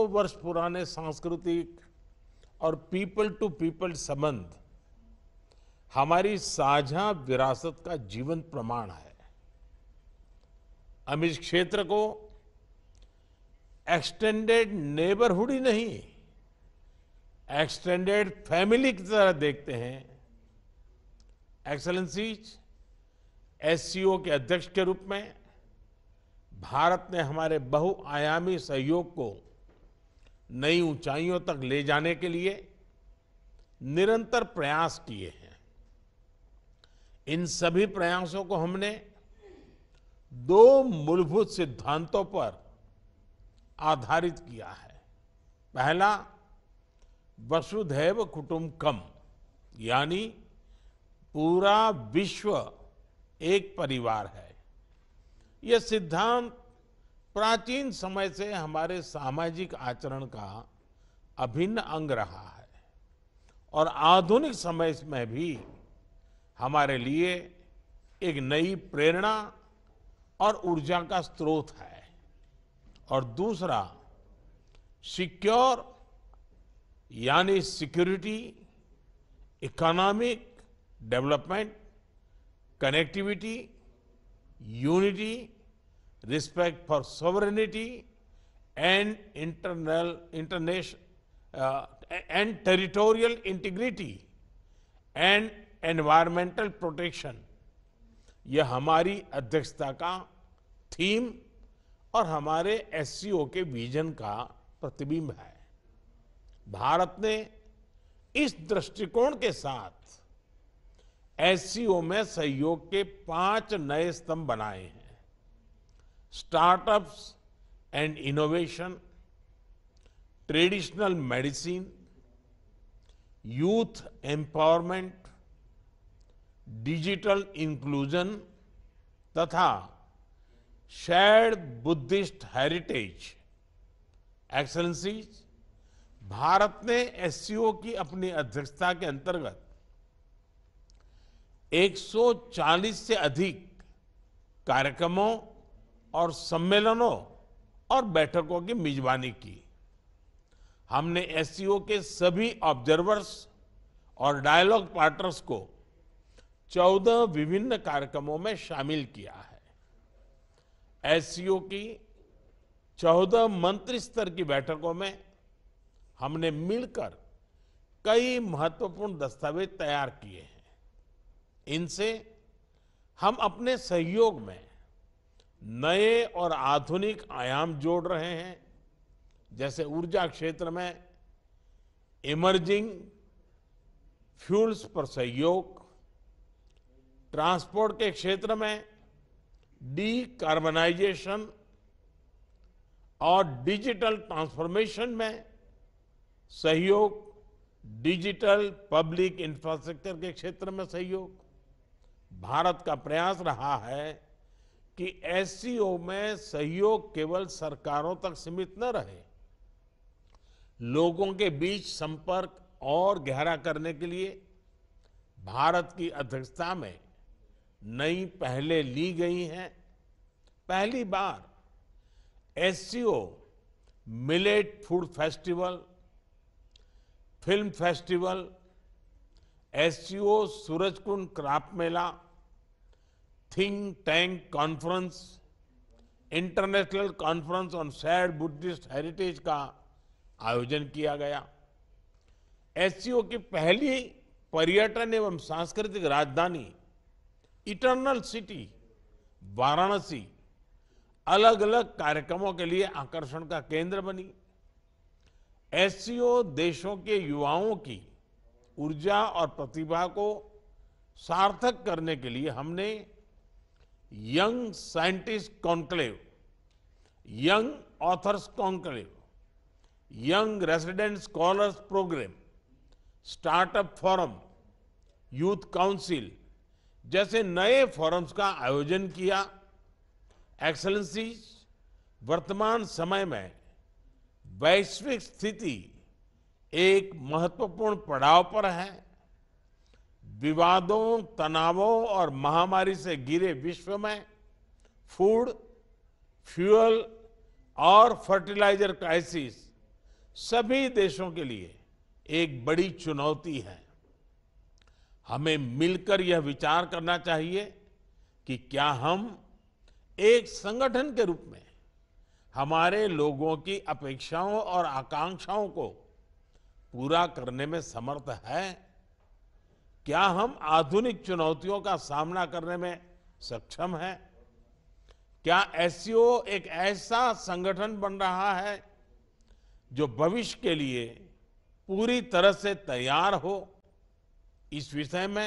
हजारों वर्ष पुराने सांस्कृतिक और पीपल टू पीपल संबंध हमारी साझा विरासत का जीवन प्रमाण है हम इस क्षेत्र को एक्सटेंडेड नेबरहुड ही नहीं एक्सटेंडेड फैमिली की तरह देखते हैं एक्सलेंसीज एससीओ के अध्यक्ष के रूप में भारत ने हमारे बहुआयामी सहयोग को नई ऊंचाइयों तक ले जाने के लिए निरंतर प्रयास किए हैं इन सभी प्रयासों को हमने दो मूलभूत सिद्धांतों पर आधारित किया है पहला वसुधैव कुटुंबकम यानी पूरा विश्व एक परिवार है यह सिद्धांत प्राचीन समय से हमारे सामाजिक आचरण का अभिन्न अंग रहा है और आधुनिक समय में भी हमारे लिए एक नई प्रेरणा और ऊर्जा का स्रोत है और दूसरा सिक्योर यानी security economic development connectivity unity respect for sovereignty and internal international uh, and territorial integrity and environmental protection यह हमारी अध्यक्षता का थीम और हमारे एस के विजन का प्रतिबिंब है भारत ने इस दृष्टिकोण के साथ एस में सहयोग के पांच नए स्तंभ बनाए हैं startups and innovation traditional medicine youth empowerment digital inclusion तथा shared Buddhist heritage excellencies Bharat ने एससीओ की अपनी अध्यक्षता के अंतर्गत 140 से अधिक कार्यक्रमों और सम्मेलनों और बैठकों की मेजबानी की हमने एस के सभी ऑब्जर्वर्स और डायलॉग पार्टनर्स को चौदह विभिन्न कार्यक्रमों में शामिल किया है एस की चौदह मंत्री स्तर की बैठकों में हमने मिलकर कई महत्वपूर्ण दस्तावेज तैयार किए हैं इनसे हम अपने सहयोग में नए और आधुनिक आयाम जोड़ रहे हैं जैसे ऊर्जा क्षेत्र में इमर्जिंग फ्यूल्स पर सहयोग ट्रांसपोर्ट के क्षेत्र में डी कार्बनाइजेशन और डिजिटल ट्रांसफॉर्मेशन में सहयोग डिजिटल पब्लिक इंफ्रास्ट्रक्चर के क्षेत्र में सहयोग भारत का प्रयास रहा है कि एस में सहयोग केवल सरकारों तक सीमित न रहे लोगों के बीच संपर्क और गहरा करने के लिए भारत की अध्यक्षता में नई पहले ली गई हैं पहली बार एस millet food festival film festival ओ Surajkund craft mela think tank conference international conference on shared Buddhist heritage का आयोजन किया गया एस की पहली पर्यटन एवं सांस्कृतिक राजधानी इटर्नल सिटी वाराणसी अलग अलग कार्यक्रमों के लिए आकर्षण का केंद्र बनी एस देशों के युवाओं की ऊर्जा और प्रतिभा को सार्थक करने के लिए हमने young scientist conclave young authors conclave young resident scholars programme startup forum youth council जैसे नए फोरम्स का आयोजन किया एक्सलेंसीज वर्तमान समय में वैश्विक स्थिति एक महत्वपूर्ण पड़ाव पर है विवादों तनावों और महामारी से गिरे विश्व में फूड फ्यूल और फर्टिलाइजर क्राइसिस सभी देशों के लिए एक बड़ी चुनौती है हमें मिलकर यह विचार करना चाहिए कि क्या हम एक संगठन के रूप में हमारे लोगों की अपेक्षाओं और आकांक्षाओं को पूरा करने में समर्थ है क्या हम आधुनिक चुनौतियों का सामना करने में सक्षम हैं क्या एस एक ऐसा संगठन बन रहा है जो भविष्य के लिए पूरी तरह से तैयार हो इस विषय में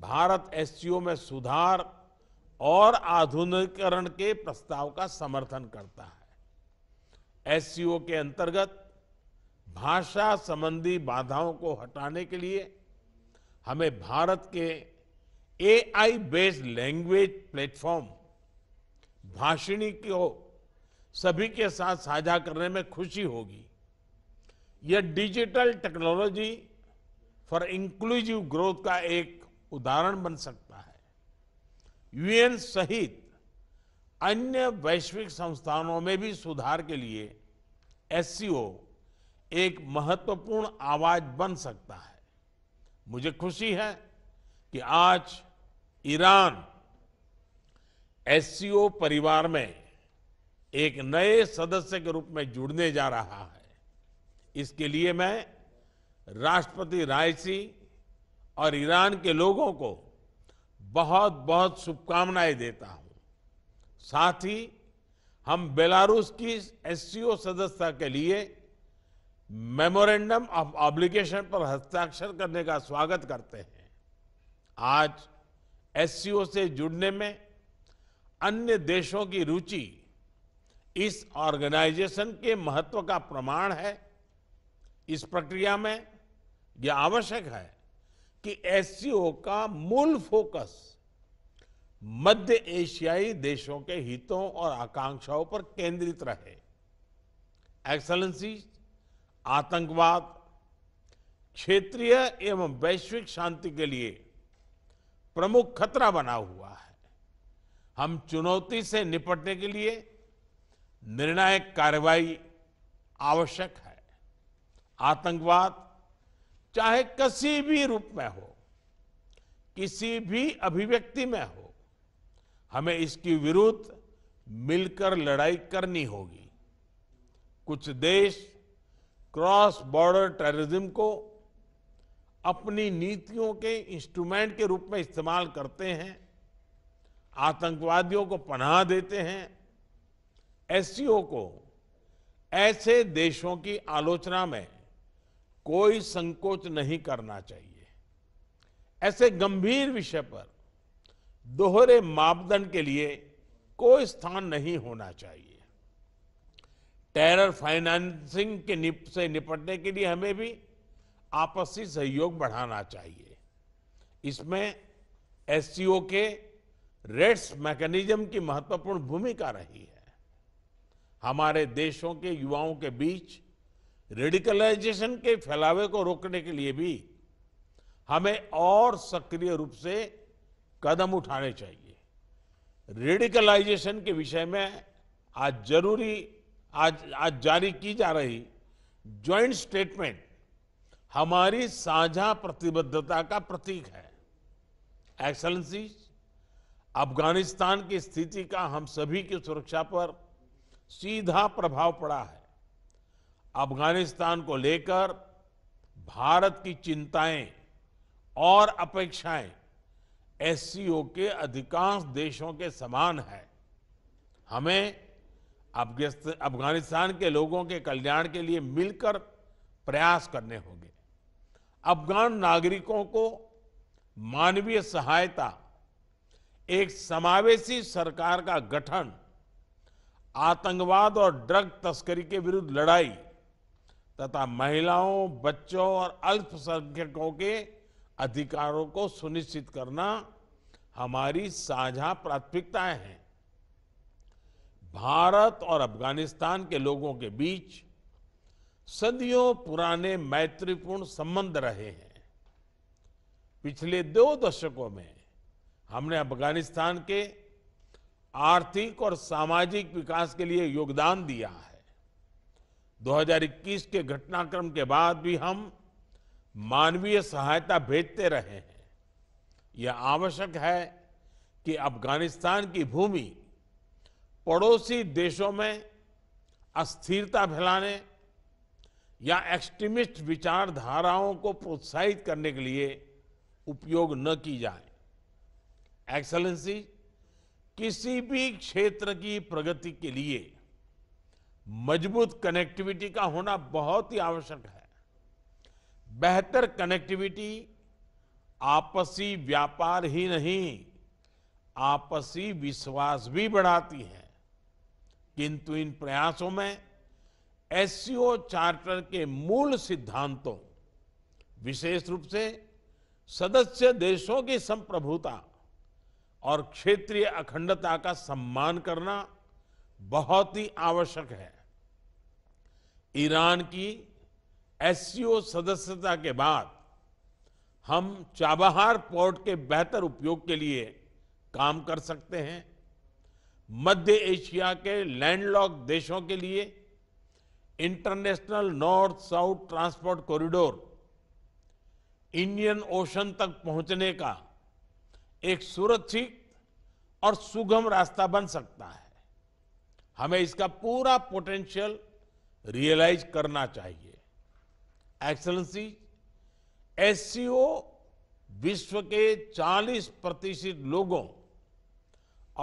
भारत एस में सुधार और आधुनिकीकरण के प्रस्ताव का समर्थन करता है एस के अंतर्गत भाषा संबंधी बाधाओं को हटाने के लिए हमें भारत के AI based language platform Bhashini को सभी के साथ साझा करने में खुशी होगी यह digital technology for inclusive growth का एक उदाहरण बन सकता है यूएन सहित अन्य वैश्विक संस्थानों में भी सुधार के लिए एस एक महत्वपूर्ण आवाज बन सकता है मुझे खुशी है कि आज ईरान एससीओ परिवार में एक नए सदस्य के रूप में जुड़ने जा रहा है इसके लिए मैं राष्ट्रपति रायसी और ईरान के लोगों को बहुत बहुत शुभकामनाएं देता हूं साथ ही हम बेलारूस की एससीओ सदस्यता के लिए मेमोरेंडम ऑफ ऑब्लिगेशन पर हस्ताक्षर करने का स्वागत करते हैं आज एस से जुड़ने में अन्य देशों की रुचि इस ऑर्गेनाइजेशन के महत्व का प्रमाण है इस प्रक्रिया में यह आवश्यक है कि एस का मूल फोकस मध्य एशियाई देशों के हितों और आकांक्षाओं पर केंद्रित रहे एक्सलेंसीज आतंकवाद क्षेत्रीय एवं वैश्विक शांति के लिए प्रमुख खतरा बना हुआ है हम चुनौती से निपटने के लिए निर्णायक कार्रवाई आवश्यक है आतंकवाद चाहे किसी भी रूप में हो किसी भी अभिव्यक्ति में हो हमें इसकी विरुद्ध मिलकर लड़ाई करनी होगी कुछ देश क्रॉस बॉर्डर टेररिज्म को अपनी नीतियों के इंस्ट्रूमेंट के रूप में इस्तेमाल करते हैं आतंकवादियों को पनाह देते हैं एससीओ को ऐसे देशों की आलोचना में कोई संकोच नहीं करना चाहिए ऐसे गंभीर विषय पर दोहरे मापदंड के लिए कोई स्थान नहीं होना चाहिए टेरर फाइनेंसिंग के निप से निपटने के लिए हमें भी आपसी सहयोग बढ़ाना चाहिए इसमें एस के रेट्स मैकेनिज्म की महत्वपूर्ण भूमिका रही है हमारे देशों के युवाओं के बीच रेडिकलाइजेशन के फैलावे को रोकने के लिए भी हमें और सक्रिय रूप से कदम उठाने चाहिए रेडिकलाइजेशन के विषय में आज जरूरी आज आज जारी की जा रही ज्वाइंट स्टेटमेंट हमारी साझा प्रतिबद्धता का प्रतीक है एक्सलेंसी अफगानिस्तान की स्थिति का हम सभी की सुरक्षा पर सीधा प्रभाव पड़ा है अफगानिस्तान को लेकर भारत की चिंताएं और अपेक्षाएं एससीओ के अधिकांश देशों के समान है हमें अफगानिस्तान के लोगों के कल्याण के लिए मिलकर प्रयास करने होंगे अफगान नागरिकों को मानवीय सहायता एक समावेशी सरकार का गठन आतंकवाद और ड्रग तस्करी के विरुद्ध लड़ाई तथा महिलाओं बच्चों और अल्पसंख्यकों के अधिकारों को सुनिश्चित करना हमारी साझा प्राथमिकताएं हैं भारत और अफगानिस्तान के लोगों के बीच सदियों पुराने मैत्रीपूर्ण संबंध रहे हैं पिछले दो दशकों में हमने अफगानिस्तान के आर्थिक और सामाजिक विकास के लिए योगदान दिया है 2021 के घटनाक्रम के बाद भी हम मानवीय सहायता भेजते रहे हैं यह आवश्यक है कि अफगानिस्तान की भूमि पड़ोसी देशों में अस्थिरता फैलाने या एक्सट्रीमिस्ट विचारधाराओं को प्रोत्साहित करने के लिए उपयोग न की जाए एक्सलेंसी किसी भी क्षेत्र की प्रगति के लिए मजबूत कनेक्टिविटी का होना बहुत ही आवश्यक है बेहतर कनेक्टिविटी आपसी व्यापार ही नहीं आपसी विश्वास भी बढ़ाती है किंतु इन प्रयासों में एस चार्टर के मूल सिद्धांतों विशेष रूप से सदस्य देशों की संप्रभुता और क्षेत्रीय अखंडता का सम्मान करना बहुत ही आवश्यक है ईरान की एस सदस्यता के बाद हम चाबहार पोर्ट के बेहतर उपयोग के लिए काम कर सकते हैं मध्य एशिया के लैंडलॉक देशों के लिए international north south transport corridor Indian ocean तक पहुंचने का एक सुरक्षित और सुगम रास्ता बन सकता है हमें इसका पूरा पोटेंशियल रियलाइज करना चाहिए एक्सलेंसी एससीओ विश्व के 40 प्रतिशत लोगों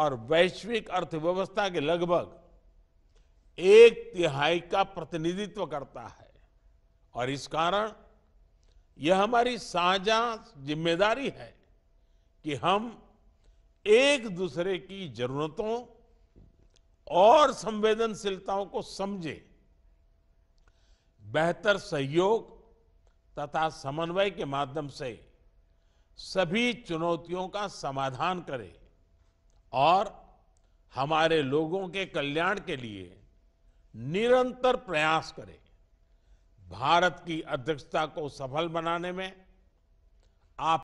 और वैश्विक अर्थव्यवस्था के लगभग एक तिहाई का प्रतिनिधित्व करता है और इस कारण यह हमारी साझा जिम्मेदारी है कि हम एक दूसरे की जरूरतों और संवेदनशीलताओं को समझें बेहतर सहयोग तथा समन्वय के माध्यम से सभी चुनौतियों का समाधान करें और हमारे लोगों के कल्याण के लिए निरंतर प्रयास करें भारत की अध्यक्षता को सफल बनाने में आप